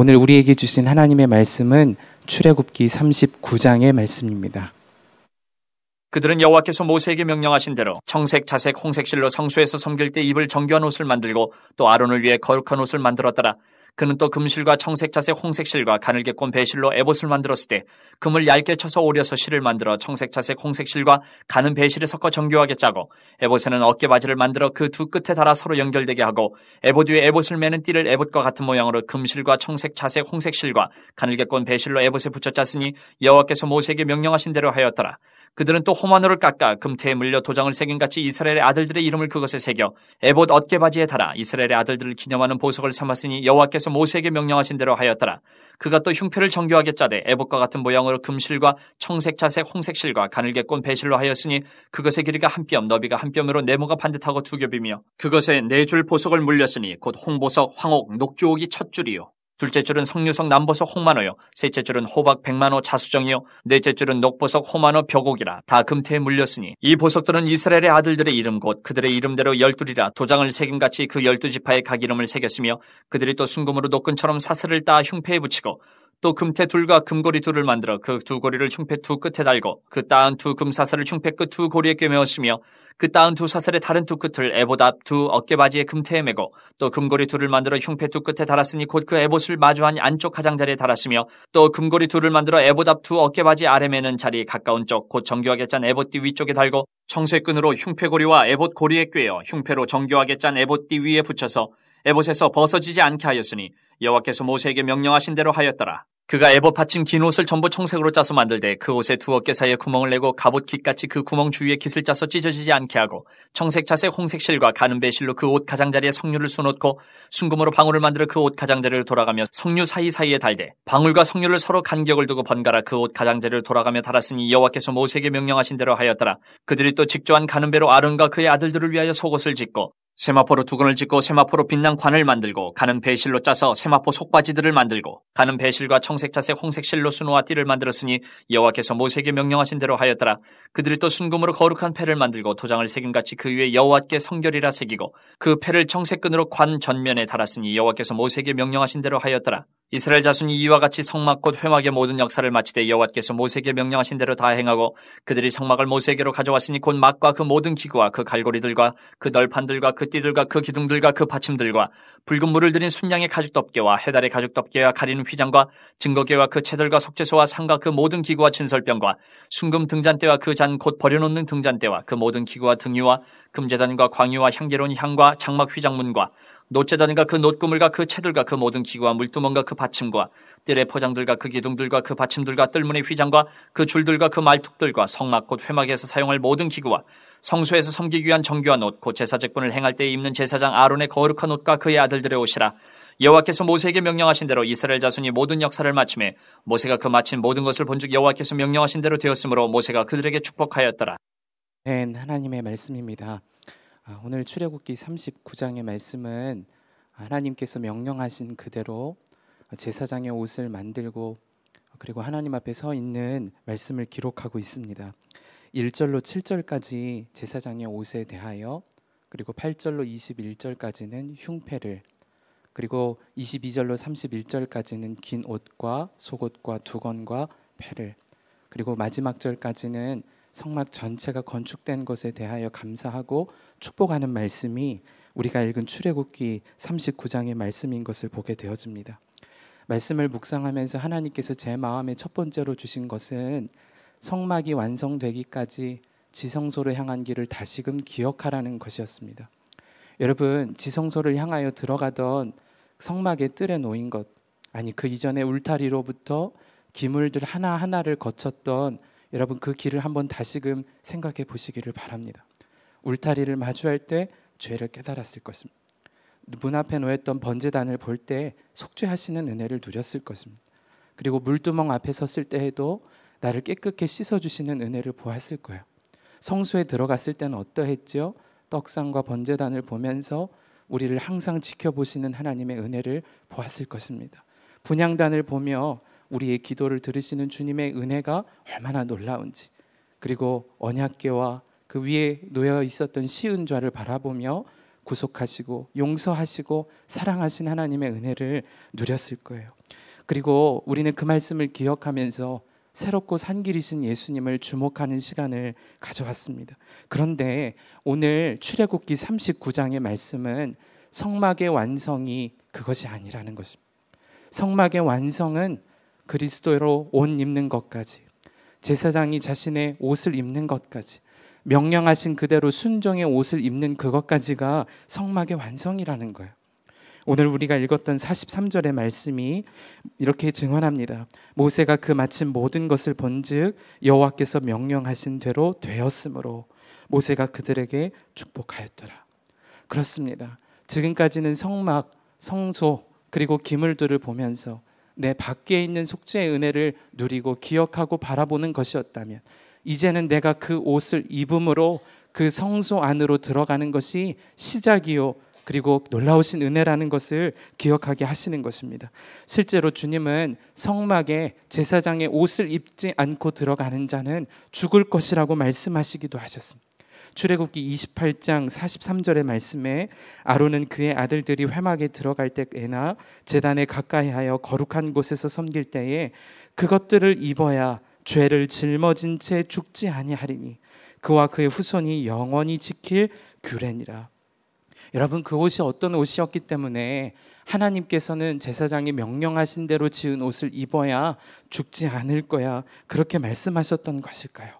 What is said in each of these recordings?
오늘 우리에게 주신 하나님의 말씀은 출애굽기 39장의 말씀입니다. 그들은 여호와께서 모세에게 명령하신 대로 청색, 자색, 홍색 실로 성소에서 섬길 때 입을 정교한 옷을 만들고 또 아론을 위해 거룩한 옷을 만들었더라. 그는 또 금실과 청색자색 홍색실과 가늘게 꼰 배실로 에봇을 만들었을 때 금을 얇게 쳐서 오려서 실을 만들어 청색자색 홍색실과 가는 배실에 섞어 정교하게 짜고 에봇에는 어깨바지를 만들어 그 두 끝에 달아 서로 연결되게 하고 에봇 위에 에봇을 매는 띠를 에봇과 같은 모양으로 금실과 청색자색 홍색실과 가늘게 꼰 배실로 에봇에 붙여 짰으니 여호와께서 모세에게 명령하신 대로 하였더라. 그들은 또 호만호를 깎아 금태에 물려 도장을 새긴 같이 이스라엘의 아들들의 이름을 그것에 새겨 에봇 어깨바지에 달아 이스라엘의 아들들을 기념하는 보석을 삼았으니 여호와께서 모세에게 명령하신 대로 하였더라. 그가 또 흉표를 정교하게 짜되 에봇과 같은 모양으로 금실과 청색, 자색, 홍색 실과 가늘게 꼰 배실로 하였으니 그것의 길이가 한 뼘, 너비가 한 뼘으로 네모가 반듯하고 두 겹이며 그것에 네 줄 보석을 물렸으니 곧 홍보석, 황옥, 녹조옥이 첫 줄이요. 둘째 줄은 성류석 남보석 홍만호요. 셋째 줄은 호박 백만호 자수정이요. 넷째 줄은 녹보석 호만호 벽옥이라 다 금태에 물렸으니 이 보석들은 이스라엘의 아들들의 이름 곧 그들의 이름대로 열둘이라 도장을 새김같이 그 열두 지파의 각 이름을 새겼으며 그들이 또 순금으로 녹근처럼 사슬을 따 흉패에 붙이고 또 금태 둘과 금고리 둘을 만들어 그 두 고리를 흉패 두 끝에 달고 그 따은 두 금사슬을 흉패 끝 두 고리에 꿰매었으며 그 따은 두 사슬의 다른 두 끝을 에봇 앞두 어깨바지에 금태에 매고 또 금고리 둘을 만들어 흉패 두 끝에 달았으니 곧 그 에봇을 마주한 안쪽 가장자리에 달았으며 또 금고리 둘을 만들어 에봇 앞두 어깨바지 아래 매는 자리 가까운 쪽 곧 정교하게 짠 에봇띠 위쪽에 달고 청색끈으로 흉패고리와 에봇 고리에 꿰어 흉패로 정교하게 짠 에봇띠 위에 붙여서 에봇에서 벗어지지 않게 하였으니 여호와께서 모세에게 명령하신 대로 하였더라. 그가 에버파침긴 옷을 전부 청색으로 짜서 만들되 그 옷에 두 어깨 사이에 구멍을 내고 갑옷 깃같이 그 구멍 주위에 깃을 짜서 찢어지지 않게 하고 청색 자색 홍색 실과 가는 배실로 그 옷 가장자리에 석류를 수놓고 순금으로 방울을 만들어 그 옷 가장자리를 돌아가며 석류 사이사이에 달되 방울과 석류를 서로 간격을 두고 번갈아 그 옷 가장자리를 돌아가며 달았으니 여호와께서 모세에게 명령하신 대로 하였더라 그들이 또 직조한 가는 배로 아름과 그의 아들들을 위하여 속옷을 짓고 세마포로 두건을 짓고 세마포로 빛난 관을 만들고 가는 배실로 짜서 세마포 속바지들을 만들고 가는 배실과 청 청색, 자색, 홍색 실로 수노와 띠를 만들었으니 여호와께서 모세에게 명령하신 대로 하였더라. 그들이 또 순금으로 거룩한 패를 만들고 도장을 새김같이 그 위에 여호와께 성결이라 새기고 그 패를 청색끈으로 관 전면에 달았으니 여호와께서 모세에게 명령하신 대로 하였더라. 이스라엘 자손이 이와 같이 성막 곧 회막의 모든 역사를 마치되 여호와께서 모세에게 명령하신 대로 다 행하고 그들이 성막을 모세에게로 가져왔으니 곧 막과 그 모든 기구와 그 갈고리들과 그 널판들과 그 띠들과 그 기둥들과 그 받침들과 붉은 물을 들인 순양의 가죽 덮개와 해달의 가죽 덮개와 가리는 휘장과 증거계와 그 채들과 속죄소와 상과 그 모든 기구와 진설병과 순금 등잔대와 그 잔 곧 버려놓는 등잔대와 그 모든 기구와 등유와 금재단과 광유와 향기로운 향과 장막 휘장문과 노재단과 그노구물과그 채들과 그 모든 기구와 물두멍과 그 받침과 뜰의 포장들과 그 기둥들과 그 받침들과 뜰문의 휘장과 그 줄들과 그 말뚝들과 성막 곧 회막에서 사용할 모든 기구와 성소에서 섬기기 위한 정교한 옷곧 제사제분을 행할 때 입는 제사장 아론의 거룩한 옷과 그의 아들들의 옷이라 여호와께서 모세에게 명령하신 대로 이스라엘 자손이 모든 역사를 마침해 모세가 그 마친 모든 것을 본즉 여호와께서 명령하신 대로 되었으므로 모세가 그들에게 축복하였더라. 네, 하나님의 말씀입니다. 아, 오늘 출애굽기 39장의 말씀은 하나님께서 명령하신 그대로 제사장의 옷을 만들고 그리고 하나님 앞에 서 있는 말씀을 기록하고 있습니다. 1절로 7절까지 제사장의 옷에 대하여 그리고 8절로 21절까지는 흉패를 그리고 22절로 31절까지는 긴 옷과 속옷과 두건과 패를 그리고 마지막 절까지는 성막 전체가 건축된 것에 대하여 감사하고 축복하는 말씀이 우리가 읽은 출애굽기 39장의 말씀인 것을 보게 되어집니다. 말씀을 묵상하면서 하나님께서 제 마음에 첫 번째로 주신 것은 성막이 완성되기까지 지성소를 향한 길을 다시금 기억하라는 것이었습니다. 여러분, 지성소를 향하여 들어가던 성막의 뜰에 놓인 것, 아니 그 이전에 울타리로부터 기물들 하나하나를 거쳤던 여러분 그 길을 한번 다시금 생각해 보시기를 바랍니다. 울타리를 마주할 때 죄를 깨달았을 것입니다. 문 앞에 놓였던 번제단을 볼 때 속죄하시는 은혜를 누렸을 것입니다. 그리고 물두멍 앞에 섰을 때에도 나를 깨끗게 씻어주시는 은혜를 보았을 거예요. 성수에 들어갔을 때는 어떠했지 떡상과 번제단을 보면서 우리를 항상 지켜보시는 하나님의 은혜를 보았을 것입니다. 분양단을 보며 우리의 기도를 들으시는 주님의 은혜가 얼마나 놀라운지 그리고 언약계와 그 위에 놓여 있었던 시은좌를 바라보며 구속하시고 용서하시고 사랑하신 하나님의 은혜를 누렸을 거예요. 그리고 우리는 그 말씀을 기억하면서 새롭고 산길이신 예수님을 주목하는 시간을 가져왔습니다. 그런데 오늘 출애굽기 39장의 말씀은 성막의 완성이 그것이 아니라는 것입니다. 성막의 완성은 그리스도로 옷 입는 것까지 제사장이 자신의 옷을 입는 것까지 명령하신 그대로 순종의 옷을 입는 그것까지가 성막의 완성이라는 거예요. 오늘 우리가 읽었던 43절의 말씀이 이렇게 증언합니다. 모세가 그 마친 모든 것을 본즉 여호와께서 명령하신 대로 되었으므로 모세가 그들에게 축복하였더라. 그렇습니다. 지금까지는 성막, 성소 그리고 기물들을 보면서 내 밖에 있는 속죄의 은혜를 누리고 기억하고 바라보는 것이었다면 이제는 내가 그 옷을 입음으로 그 성소 안으로 들어가는 것이 시작이요 그리고 놀라우신 은혜라는 것을 기억하게 하시는 것입니다. 실제로 주님은 성막에 제사장의 옷을 입지 않고 들어가는 자는 죽을 것이라고 말씀하시기도 하셨습니다. 출애굽기 28장 43절의 말씀에 아론은 그의 아들들이 회막에 들어갈 때에나 제단에 가까이하여 거룩한 곳에서 섬길 때에 그것들을 입어야 죄를 짊어진 채 죽지 아니하리니 그와 그의 후손이 영원히 지킬 규례니라. 여러분 그 옷이 어떤 옷이었기 때문에 하나님께서는 제사장이 명령하신 대로 지은 옷을 입어야 죽지 않을 거야 그렇게 말씀하셨던 것일까요?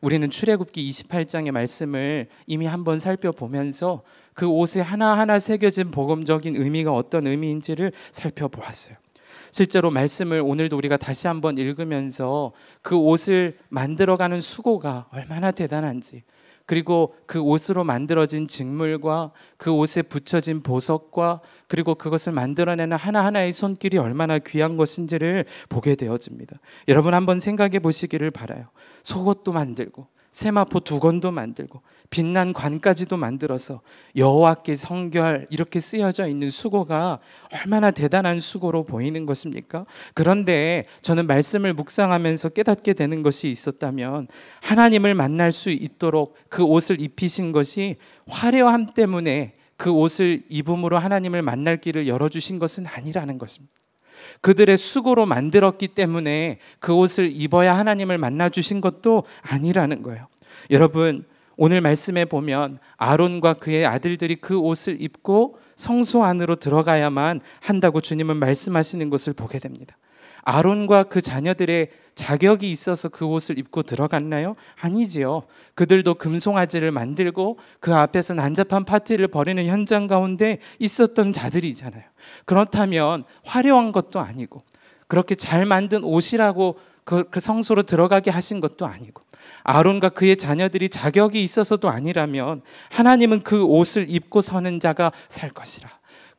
우리는 출애굽기 28장의 말씀을 이미 한 번 살펴보면서 그 옷에 하나하나 새겨진 복음적인 의미가 어떤 의미인지를 살펴보았어요. 실제로 말씀을 오늘도 우리가 다시 한번 읽으면서 그 옷을 만들어가는 수고가 얼마나 대단한지 그리고 그 옷으로 만들어진 직물과 그 옷에 붙여진 보석과 그리고 그것을 만들어내는 하나하나의 손길이 얼마나 귀한 것인지를 보게 되어집니다. 여러분 한번 생각해 보시기를 바라요. 속옷도 만들고 세마포 두건도 만들고 빛난 관까지도 만들어서 여호와께 성결 이렇게 쓰여져 있는 수고가 얼마나 대단한 수고로 보이는 것입니까? 그런데 저는 말씀을 묵상하면서 깨닫게 되는 것이 있었다면 하나님을 만날 수 있도록 그 옷을 입히신 것이 화려함 때문에 그 옷을 입음으로 하나님을 만날 길을 열어주신 것은 아니라는 것입니다. 그들의 수고로 만들었기 때문에 그 옷을 입어야 하나님을 만나 주신 것도 아니라는 거예요. 여러분, 오늘 말씀에 보면 아론과 그의 아들들이 그 옷을 입고 성소 안으로 들어가야만 한다고 주님은 말씀하시는 것을 보게 됩니다. 아론과 그 자녀들의 자격이 있어서 그 옷을 입고 들어갔나요? 아니지요. 그들도 금송아지를 만들고 그 앞에서 난잡한 파티를 벌이는 현장 가운데 있었던 자들이잖아요. 그렇다면 화려한 것도 아니고 그렇게 잘 만든 옷이라고 그, 그, 성소로 들어가게 하신 것도 아니고 아론과 그의 자녀들이 자격이 있어서도 아니라면 하나님은 그 옷을 입고 서는 자가 살 것이라.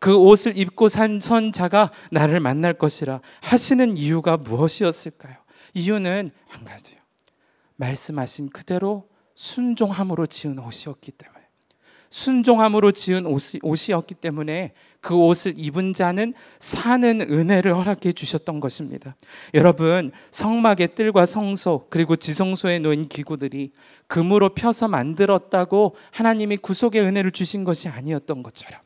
그 옷을 입고 산 천자가 나를 만날 것이라 하시는 이유가 무엇이었을까요? 이유는 한 가지요. 말씀하신 그대로 순종함으로 지은 옷이었기 때문에 순종함으로 지은 옷이, 었기 때문에 그 옷을 입은 자는 사는 은혜를 허락해 주셨던 것입니다. 여러분 성막의 뜰과 성소 그리고 지성소에 놓인 기구들이 금으로 펴서 만들었다고 하나님이 구속의 은혜를 주신 것이 아니었던 것처럼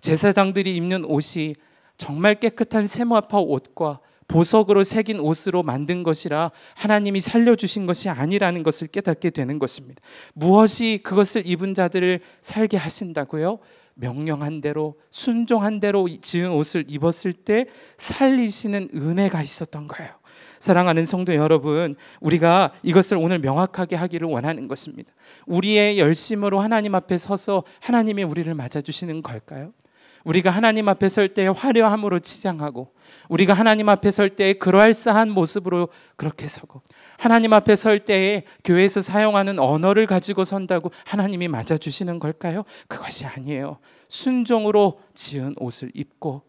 제사장들이 입는 옷이 정말 깨끗한 세마파 옷과 보석으로 새긴 옷으로 만든 것이라 하나님이 살려주신 것이 아니라는 것을 깨닫게 되는 것입니다. 무엇이 그것을 입은 자들을 살게 하신다고요? 명령한 대로 순종한 대로 지은 옷을 입었을 때 살리시는 은혜가 있었던 거예요. 사랑하는 성도 여러분, 우리가 이것을 오늘 명확하게 하기를 원하는 것입니다. 우리의 열심으로 하나님 앞에 서서 하나님이 우리를 맞아주시는 걸까요? 우리가 하나님 앞에 설 때의 화려함으로 치장하고 우리가 하나님 앞에 설 때의 그럴싸한 모습으로 그렇게 서고 하나님 앞에 설 때에 교회에서 사용하는 언어를 가지고 선다고 하나님이 맞아 주시는 걸까요? 그것이 아니에요. 순종으로 지은 옷을 입고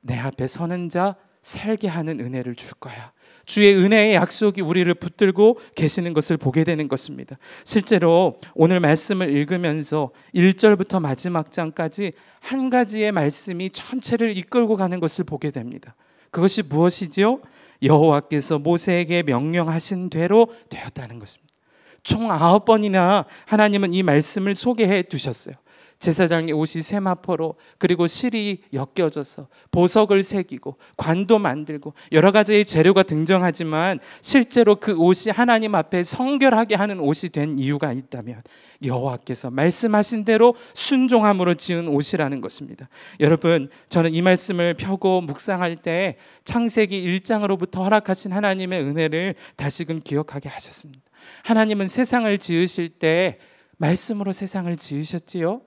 내 앞에 서는 자 살게 하는 은혜를 줄 거야. 주의 은혜의 약속이 우리를 붙들고 계시는 것을 보게 되는 것입니다. 실제로 오늘 말씀을 읽으면서 1절부터 마지막 장까지 한 가지의 말씀이 전체를 이끌고 가는 것을 보게 됩니다. 그것이 무엇이지요? 여호와께서 모세에게 명령하신 대로 되었다는 것입니다. 총 아홉 번이나 하나님은 이 말씀을 소개해 주셨어요. 제사장의 옷이 세마포로 그리고 실이 엮여져서 보석을 새기고 관도 만들고 여러 가지의 재료가 등장하지만 실제로 그 옷이 하나님 앞에 성결하게 하는 옷이 된 이유가 있다면 여호와께서 말씀하신 대로 순종함으로 지은 옷이라는 것입니다. 여러분 저는 이 말씀을 펴고 묵상할 때 창세기 1장으로부터 허락하신 하나님의 은혜를 다시금 기억하게 하셨습니다. 하나님은 세상을 지으실 때 말씀으로 세상을 지으셨지요.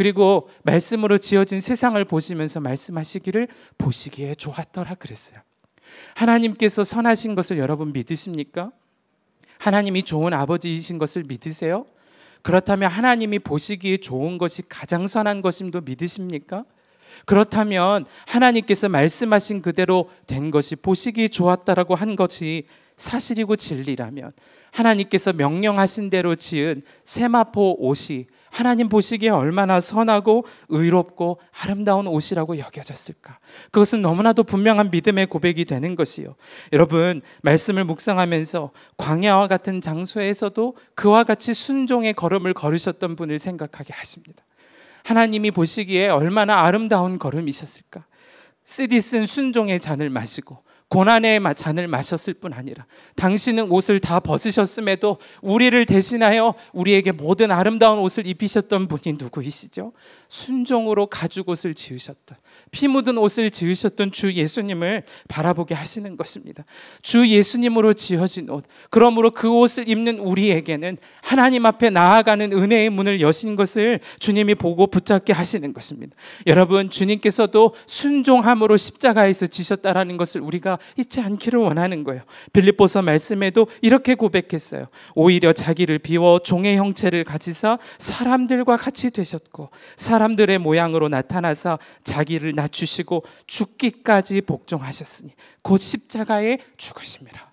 그리고 말씀으로 지어진 세상을 보시면서 말씀하시기를 보시기에 좋았더라 그랬어요. 하나님께서 선하신 것을 여러분 믿으십니까? 하나님이 좋은 아버지이신 것을 믿으세요? 그렇다면 하나님이 보시기에 좋은 것이 가장 선한 것임도 믿으십니까? 그렇다면 하나님께서 말씀하신 그대로 된 것이 보시기 좋았다라고 한 것이 사실이고 진리라면 하나님께서 명령하신 대로 지은 세마포 옷이 하나님 보시기에 얼마나 선하고 의롭고 아름다운 옷이라고 여겨졌을까? 그것은 너무나도 분명한 믿음의 고백이 되는 것이요. 여러분, 말씀을 묵상하면서 광야와 같은 장소에서도 그와 같이 순종의 걸음을 걸으셨던 분을 생각하게 하십니다. 하나님이 보시기에 얼마나 아름다운 걸음이셨을까? 쓰디쓴 순종의 잔을 마시고 고난의 잔을 마셨을 뿐 아니라 당신은 옷을 다 벗으셨음에도 우리를 대신하여 우리에게 모든 아름다운 옷을 입히셨던 분이 누구이시죠? 순종으로 가죽 옷을 지으셨던 피 묻은 옷을 지으셨던 주 예수님을 바라보게 하시는 것입니다. 주 예수님으로 지어진 옷. 그러므로 그 옷을 입는 우리에게는 하나님 앞에 나아가는 은혜의 문을 여신 것을 주님이 보고 붙잡게 하시는 것입니다. 여러분 주님께서도 순종함으로 십자가에서 지셨다라는 것을 우리가 잊지 않기를 원하는 거예요. 빌립보서 말씀에도 이렇게 고백했어요. 오히려 자기를 비워 종의 형체를 가지사 사람들과 같이 되셨고 사람 사람들의 모양으로 나타나서 자기를 낮추시고 죽기까지 복종하셨으니 곧 십자가에 죽으십니다.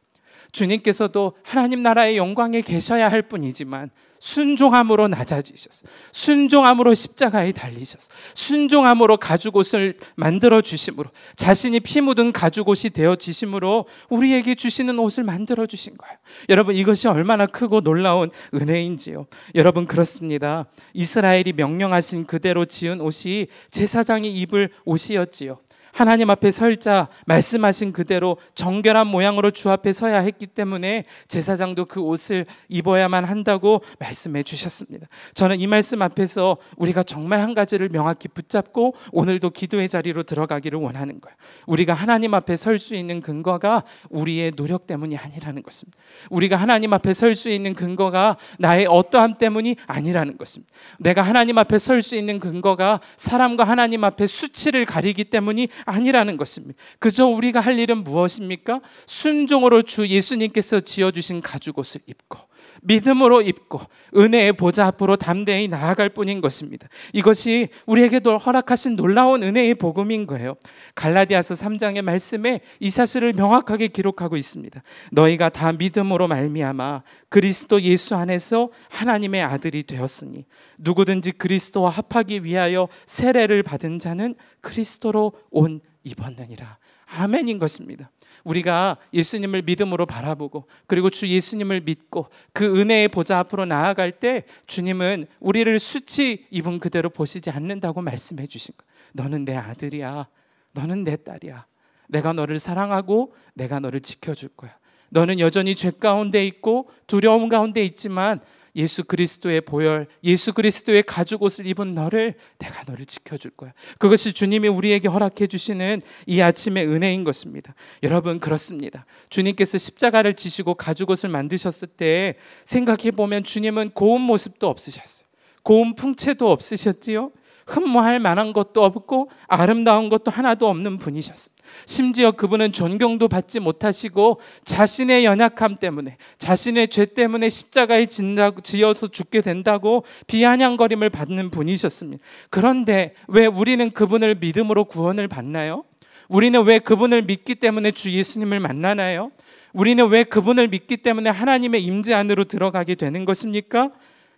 주님께서도 하나님 나라의 영광에 계셔야 할 뿐이지만 순종함으로 낮아지셨어. 순종함으로 십자가에 달리셨어. 순종함으로 가죽옷을 만들어 주심으로 자신이 피 묻은 가죽옷이 되어 지심으로 우리에게 주시는 옷을 만들어 주신 거예요. 여러분 이것이 얼마나 크고 놀라운 은혜인지요. 여러분 그렇습니다. 이스라엘이 명령하신 그대로 지은 옷이 제사장이 입을 옷이었지요. 하나님 앞에 설자 말씀하신 그대로 정결한 모양으로 주 앞에 서야 했기 때문에 제사장도 그 옷을 입어야만 한다고 말씀해 주셨습니다. 저는 이 말씀 앞에서 우리가 정말 한 가지를 명확히 붙잡고 오늘도 기도의 자리로 들어가기를 원하는 거예요. 우리가 하나님 앞에 설 수 있는 근거가 우리의 노력 때문이 아니라는 것입니다. 우리가 하나님 앞에 설 수 있는 근거가 나의 어떠함 때문이 아니라는 것입니다. 내가 하나님 앞에 설 수 있는 근거가 사람과 하나님 앞에 수치를 가리기 때문이 아니라는 것입니다. 그저 우리가 할 일은 무엇입니까? 순종으로 주 예수님께서 지어주신 가죽옷을 입고 믿음으로 입고 은혜의 보좌 앞으로 담대히 나아갈 뿐인 것입니다. 이것이 우리에게도 허락하신 놀라운 은혜의 복음인 거예요. 갈라디아서 3장의 말씀에 이 사실을 명확하게 기록하고 있습니다. 너희가 다 믿음으로 말미암아 그리스도 예수 안에서 하나님의 아들이 되었으니 누구든지 그리스도와 합하기 위하여 세례를 받은 자는 그리스도로 온 입었느니라. 아멘인 것입니다. 우리가 예수님을 믿음으로 바라보고 그리고 주 예수님을 믿고 그 은혜의 보좌 앞으로 나아갈 때 주님은 우리를 수치 입은 그대로 보시지 않는다고 말씀해 주신 거. 너는 내 아들이야. 너는 내 딸이야. 내가 너를 사랑하고 내가 너를 지켜줄 거야. 너는 여전히 죄 가운데 있고 두려움 가운데 있지만 예수 그리스도의 보혈, 예수 그리스도의 가죽 옷을 입은 너를 내가 너를 지켜줄 거야. 그것이 주님이 우리에게 허락해 주시는 이 아침의 은혜인 것입니다. 여러분 그렇습니다. 주님께서 십자가를 지시고 가죽 옷을 만드셨을 때 생각해 보면 주님은 고운 모습도 없으셨어요. 고운 풍채도 없으셨지요. 흠모할 만한 것도 없고 아름다운 것도 하나도 없는 분이셨습니다. 심지어 그분은 존경도 받지 못하시고 자신의 연약함 때문에 자신의 죄 때문에 십자가에 진다고, 지어서 죽게 된다고 비아냥거림을 받는 분이셨습니다. 그런데 왜 우리는 그분을 믿음으로 구원을 받나요? 우리는 왜 그분을 믿기 때문에 주 예수님을 만나나요? 우리는 왜 그분을 믿기 때문에 하나님의 임재 안으로 들어가게 되는 것입니까?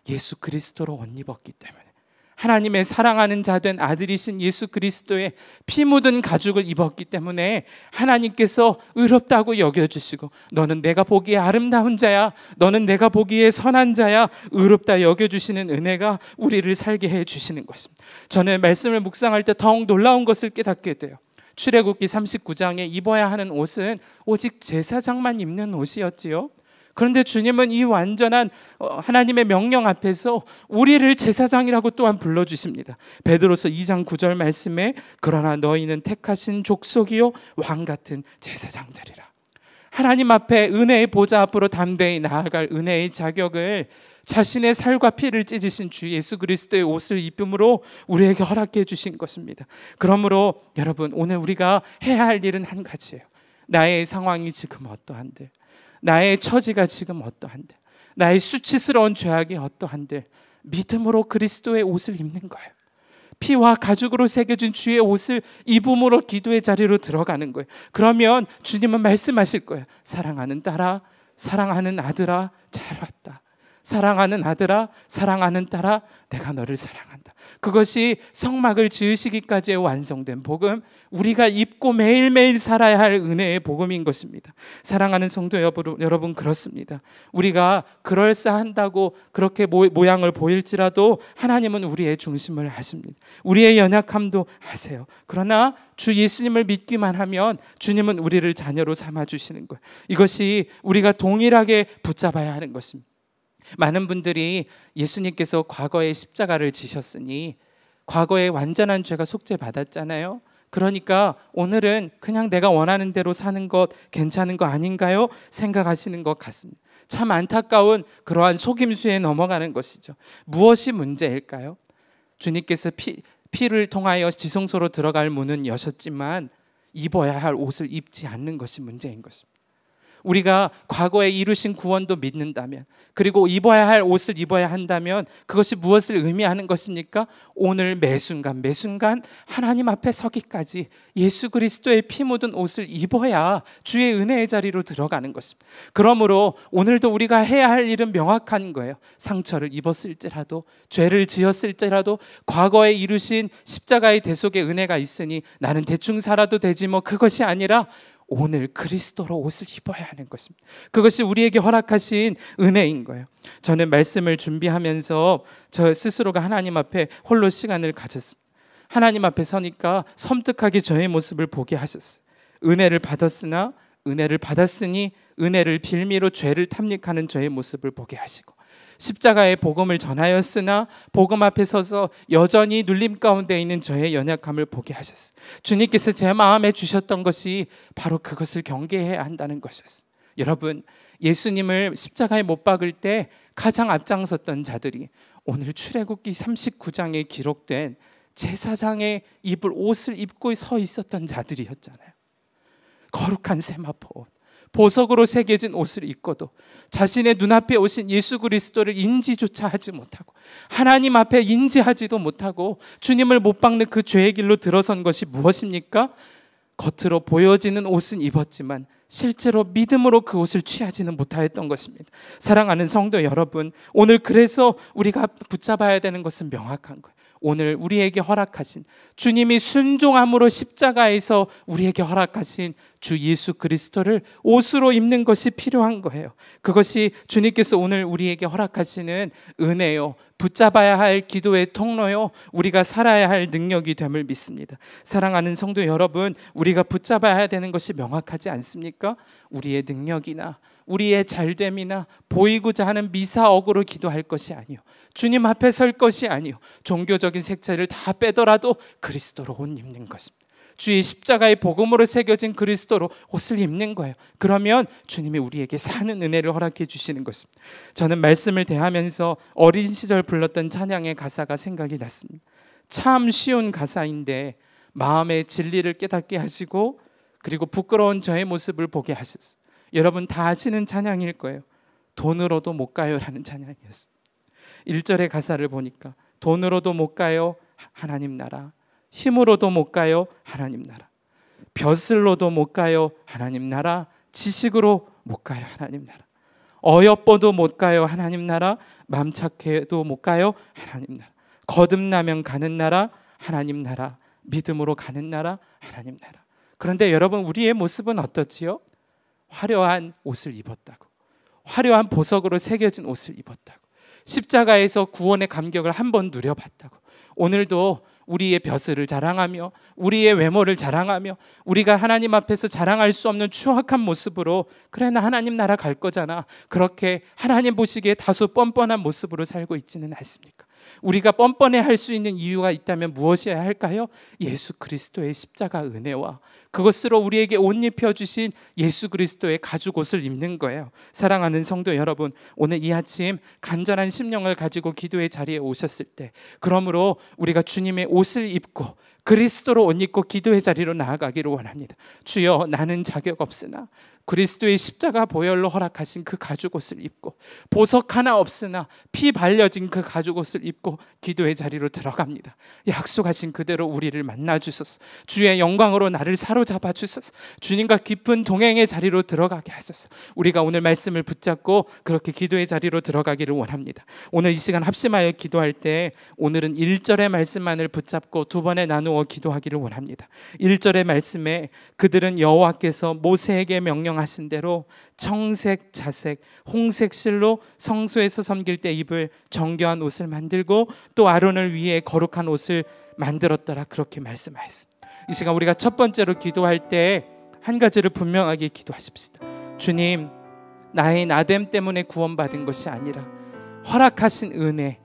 예수 그리스도로 옷 입었기 때문에. 하나님의 사랑하는 자 된 아들이신 예수 그리스도의 피 묻은 가죽을 입었기 때문에 하나님께서 의롭다고 여겨주시고 너는 내가 보기에 아름다운 자야 너는 내가 보기에 선한 자야 의롭다 여겨주시는 은혜가 우리를 살게 해주시는 것입니다 저는 말씀을 묵상할 때 더욱 놀라운 것을 깨닫게 돼요 출애굽기 39장에 입어야 하는 옷은 오직 제사장만 입는 옷이었지요 그런데 주님은 이 완전한 어, 하나님의 명령 앞에서 우리를 제사장이라고 또한 불러 주십니다. 베드로서 2장 9절 말씀에 그러나 너희는 택하신 족속이요 왕 같은 제사장들이라. 하나님 앞에 은혜의 보좌 앞으로 담대히 나아갈 은혜의 자격을 자신의 살과 피를 찢으신 주 예수 그리스도의 옷을 입음으로 우리에게 허락해 주신 것입니다. 그러므로 여러분 오늘 우리가 해야 할 일은 한 가지예요. 나의 상황이 지금 어떠한들 나의 처지가 지금 어떠한데, 나의 수치스러운 죄악이 어떠한데, 믿음으로 그리스도의 옷을 입는 거예요. 피와 가죽으로 새겨진 주의 옷을 입음으로 기도의 자리로 들어가는 거예요. 그러면 주님은 말씀하실 거예요. 사랑하는 딸아, 사랑하는 아들아, 잘 왔다. 사랑하는 아들아, 사랑하는 딸아, 내가 너를 사랑한다. 그것이 성막을 지으시기까지의 완성된 복음, 우리가 입고 매일매일 살아야 할 은혜의 복음인 것입니다. 사랑하는 성도 여러분, 그렇습니다. 우리가 그럴싸한다고 그렇게 모양을 보일지라도 하나님은 우리의 중심을 아십니다. 우리의 연약함도 아세요. 그러나 주 예수님을 믿기만 하면 주님은 우리를 자녀로 삼아주시는 거예요. 이것이 우리가 동일하게 붙잡아야 하는 것입니다. 많은 분들이 예수님께서 과거에 십자가를 지셨으니 과거에 완전한 죄가 속죄받았잖아요. 그러니까 오늘은 그냥 내가 원하는 대로 사는 것 괜찮은 거 아닌가요? 생각하시는 것 같습니다. 참 안타까운 그러한 속임수에 넘어가는 것이죠. 무엇이 문제일까요? 주님께서 피, 피를 통하여 지성소로 들어갈 문은 여셨지만 입어야 할 옷을 입지 않는 것이 문제인 것입니다. 우리가 과거에 이루신 구원도 믿는다면, 그리고 입어야 할 옷을 입어야 한다면, 그것이 무엇을 의미하는 것입니까? 오늘 매순간, 매순간 하나님 앞에 서기까지 예수 그리스도의 피 묻은 옷을 입어야 주의 은혜의 자리로 들어가는 것입니다. 그러므로 오늘도 우리가 해야 할 일은 명확한 거예요. 상처를 입었을지라도, 죄를 지었을지라도, 과거에 이루신 십자가의 대속의 은혜가 있으니 나는 대충 살아도 되지 뭐 그것이 아니라 오늘 그리스도로 옷을 입어야 하는 것입니다. 그것이 우리에게 허락하신 은혜인 거예요. 저는 말씀을 준비하면서 저 스스로가 하나님 앞에 홀로 시간을 가졌습니다. 하나님 앞에 서니까 섬뜩하게 저의 모습을 보게 하셨어요. 은혜를 받았으나 은혜를 받았으니 은혜를 빌미로 죄를 탐닉하는 저의 모습을 보게 하시고 십자가의 복음을 전하였으나 복음 앞에 서서 여전히 눌림 가운데 있는 저의 연약함을 보게 하셨어요. 주님께서 제 마음에 주셨던 것이 바로 그것을 경계해야 한다는 것이었어 여러분, 예수님을 십자가에 못 박을 때 가장 앞장섰던 자들이 오늘 출애굽기 39장에 기록된 제사장의 입을 옷을 입고 서 있었던 자들이었잖아요. 거룩한 세마포 보석으로 새겨진 옷을 입고도 자신의 눈앞에 오신 예수 그리스도를 인지조차 하지 못하고 하나님 앞에 인지하지도 못하고 주님을 못 박는 그 죄의 길로 들어선 것이 무엇입니까? 겉으로 보여지는 옷은 입었지만 실제로 믿음으로 그 옷을 취하지는 못하였던 것입니다. 사랑하는 성도 여러분, 오늘 그래서 우리가 붙잡아야 되는 것은 명확한 거예요. 오늘 우리에게 허락하신 주님이 순종함으로 십자가에서 우리에게 허락하신 주 예수 그리스도를 옷으로 입는 것이 필요한 거예요. 그것이 주님께서 오늘 우리에게 허락하시는 은혜요. 붙잡아야 할 기도의 통로요. 우리가 살아야 할 능력이 됨을 믿습니다. 사랑하는 성도 여러분, 우리가 붙잡아야 되는 것이 명확하지 않습니까? 우리의 능력이나 우리의 잘됨이나 보이고자 하는 미사억으로 기도할 것이 아니요. 주님 앞에 설 것이 아니요. 종교적인 색채를 다 빼더라도 그리스도로 옷 입는 것입니다. 주의 십자가의 복음으로 새겨진 그리스도로 옷을 입는 거예요. 그러면 주님이 우리에게 사는 은혜를 허락해 주시는 것입니다. 저는 말씀을 대하면서 어린 시절 불렀던 찬양의 가사가 생각이 났습니다. 참 쉬운 가사인데 마음의 진리를 깨닫게 하시고 그리고 부끄러운 저의 모습을 보게 하셨습니다 여러분 다 아시는 찬양일 거예요. 돈으로도 못 가요라는 찬양이었어요. 1절의 가사를 보니까 돈으로도 못 가요 하나님 나라. 힘으로도 못 가요 하나님 나라. 벼슬로도 못 가요 하나님 나라. 지식으로 못 가요 하나님 나라. 어여뻐도 못 가요 하나님 나라. 맘착해도 못 가요 하나님 나라. 거듭나면 가는 나라 하나님 나라. 믿음으로 가는 나라 하나님 나라. 그런데 여러분 우리의 모습은 어떻지요? 화려한 옷을 입었다고. 화려한 보석으로 새겨진 옷을 입었다고. 십자가에서 구원의 감격을 한 번 누려봤다고. 오늘도 우리의 벼슬을 자랑하며 우리의 외모를 자랑하며 우리가 하나님 앞에서 자랑할 수 없는 추악한 모습으로 그래 나 하나님 나라 갈 거잖아 그렇게 하나님 보시기에 다소 뻔뻔한 모습으로 살고 있지는 않습니까? 우리가 뻔뻔해 할 수 있는 이유가 있다면 무엇이어야 할까요? 예수 그리스도의 십자가 은혜와 그것으로 우리에게 옷 입혀 주신 예수 그리스도의 가죽 옷을 입는 거예요. 사랑하는 성도 여러분, 오늘 이 아침 간절한 심령을 가지고 기도의 자리에 오셨을 때 그러므로 우리가 주님의 옷을 입고 그리스도로 옷 입고 기도의 자리로 나아가기를 원합니다. 주여 나는 자격 없으나 그리스도의 십자가 보혈로 허락하신 그 가죽 옷을 입고 보석 하나 없으나 피 발려진 그 가죽 옷을 입고 기도의 자리로 들어갑니다. 약속하신 그대로 우리를 만나 주소서. 주의 영광으로 나를 사로잡아 주소서. 주님과 깊은 동행의 자리로 들어가게 하소서. 우리가 오늘 말씀을 붙잡고 그렇게 기도의 자리로 들어가기를 원합니다. 오늘 이 시간 합심하여 기도할 때 오늘은 1절의 말씀만을 붙잡고 두 번에 나누어 기도하기를 원합니다. 1절의 말씀에 그들은 여호와께서 모세에게 명령 명하신 대로 청색, 자색, 홍색 실로 성소에서 섬길 때 입을 정교한 옷을 만들고 또 아론을 위해 거룩한 옷을 만들었더라 그렇게 말씀하셨습니다이 시간 우리가 첫 번째로 기도할 때 한 가지를 분명하게 기도하십시다. 주님, 나의 나됨 때문에 구원받은 것이 아니라 허락하신 은혜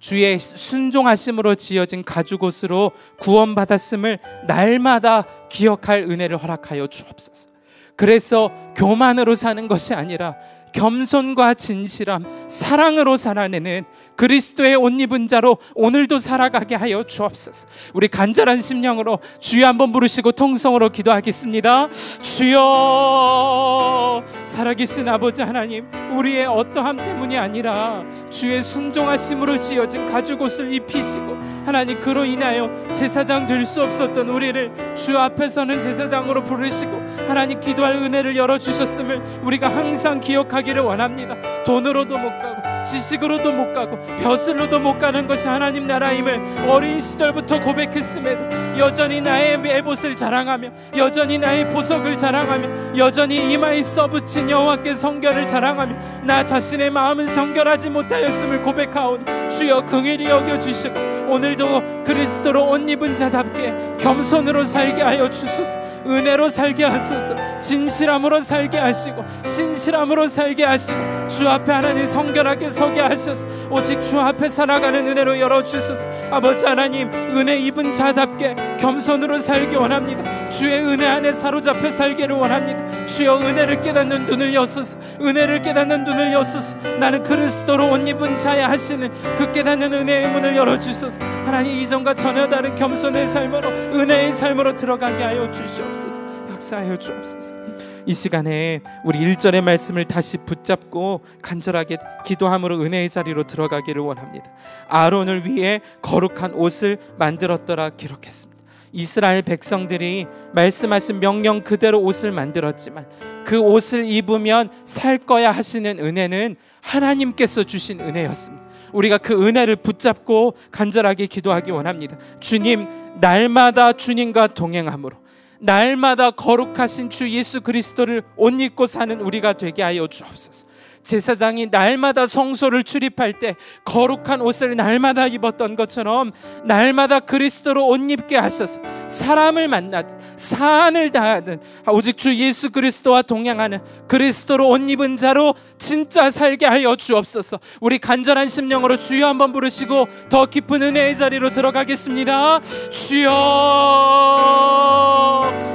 주의 순종하심으로 지어진 가죽옷으로 구원받았음을 날마다 기억할 은혜를 허락하여 주옵소서. 그래서 교만으로 사는 것이 아니라 겸손과 진실함, 사랑으로 살아내는 그리스도의 옷 입은 자로 오늘도 살아가게 하여 주옵소서. 우리 간절한 심령으로 주여 한번 부르시고 통성으로 기도하겠습니다. 주여 살아계신 아버지 하나님, 우리의 어떠함 때문이 아니라 주의 순종하심으로 지어진 가죽 옷을 입히시고 하나님 그로 인하여 제사장 될 수 없었던 우리를 주 앞에서는 제사장으로 부르시고 하나님 기도할 은혜를 열어 주셨음을 우리가 항상 기억하기를 원합니다. 돈으로도 못 가고 지식으로도 못 가고 벼슬로도 못 가는 것이 하나님 나라임을 어린 시절부터 고백했음에도 여전히 나의 애봇을 자랑하며 여전히 나의 보석을 자랑하며 여전히 이마에 써붙인 여호와께 성결을 자랑하며 나 자신의 마음은 성결하지 못하였음을 고백하오니 주여 긍휼히 여겨 주시고 오늘도 그리스도로 옷 입은 자답게 겸손으로 살게 하여 주소서 은혜로 살게 하소서 진실함으로 살게 하시고 신실함으로 살게 하시고 주 앞에 하나님 성결하게 서게 하소서 오직 주 앞에 살아가는 은혜로 열어주소서 아버지 하나님 은혜 입은 자답게 겸손으로 살기 원합니다 주의 은혜 안에 사로잡혀 살기를 원합니다 주여 은혜를 깨닫는 눈을 여소서 은혜를 깨닫는 눈을 여소서 나는 그리스도로 옷 입은 자야 하시는 그 깨닫는 은혜의 문을 열어주소서 주시옵소서 하나님 이전과 전혀 다른 겸손의 삶으로 은혜의 삶으로 들어가게 하여 주시옵소서 역사하여 주옵소서 이 시간에 우리 일절의 말씀을 다시 붙잡고 간절하게 기도함으로 은혜의 자리로 들어가기를 원합니다 아론을 위해 거룩한 옷을 만들었더라 기록했습니다 이스라엘 백성들이 말씀하신 명령 그대로 옷을 만들었지만 그 옷을 입으면 살 거야 하시는 은혜는 하나님께서 주신 은혜였습니다. 우리가 그 은혜를 붙잡고 간절하게 기도하기 원합니다. 주님, 날마다 주님과 동행함으로 날마다 거룩하신 주 예수 그리스도를 옷 입고 사는 우리가 되게 하여 주옵소서. 제사장이 날마다 성소를 출입할 때 거룩한 옷을 날마다 입었던 것처럼 날마다 그리스도로 옷 입게 하소서. 사람을 만나 사안을 다하는 아, 오직 주 예수 그리스도와 동행하는 그리스도로 옷 입은 자로 진짜 살게 하여 주옵소서. 우리 간절한 심령으로 주여 한번 부르시고 더 깊은 은혜의 자리로 들어가겠습니다. 주여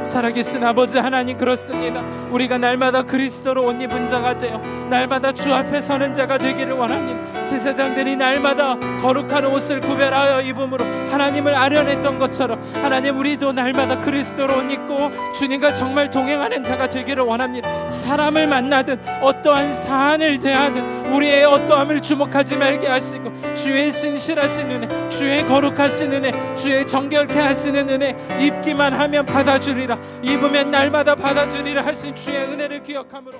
살아계신 아버지 하나님 그렇습니다. 우리가 날마다 그리스도로 옷 입은 자가 되어 날마다 주 앞에 서는 자가 되기를 원합니다. 제사장들이 날마다 거룩한 옷을 구별하여 입음으로 하나님을 아련했던 것처럼 하나님 우리도 날마다 그리스도로 옷 입고 주님과 정말 동행하는 자가 되기를 원합니다. 사람을 만나든 어떠한 사안을 대하든 우리의 어떠함을 주목하지 말게 하시고 주의 신실하신 은혜 주의 거룩하신 은혜 주의 정결케 하시는 은혜 입기만 하면 받아주리라 입으면 날마다 받아주리라 하신 주의 은혜를 기억함으로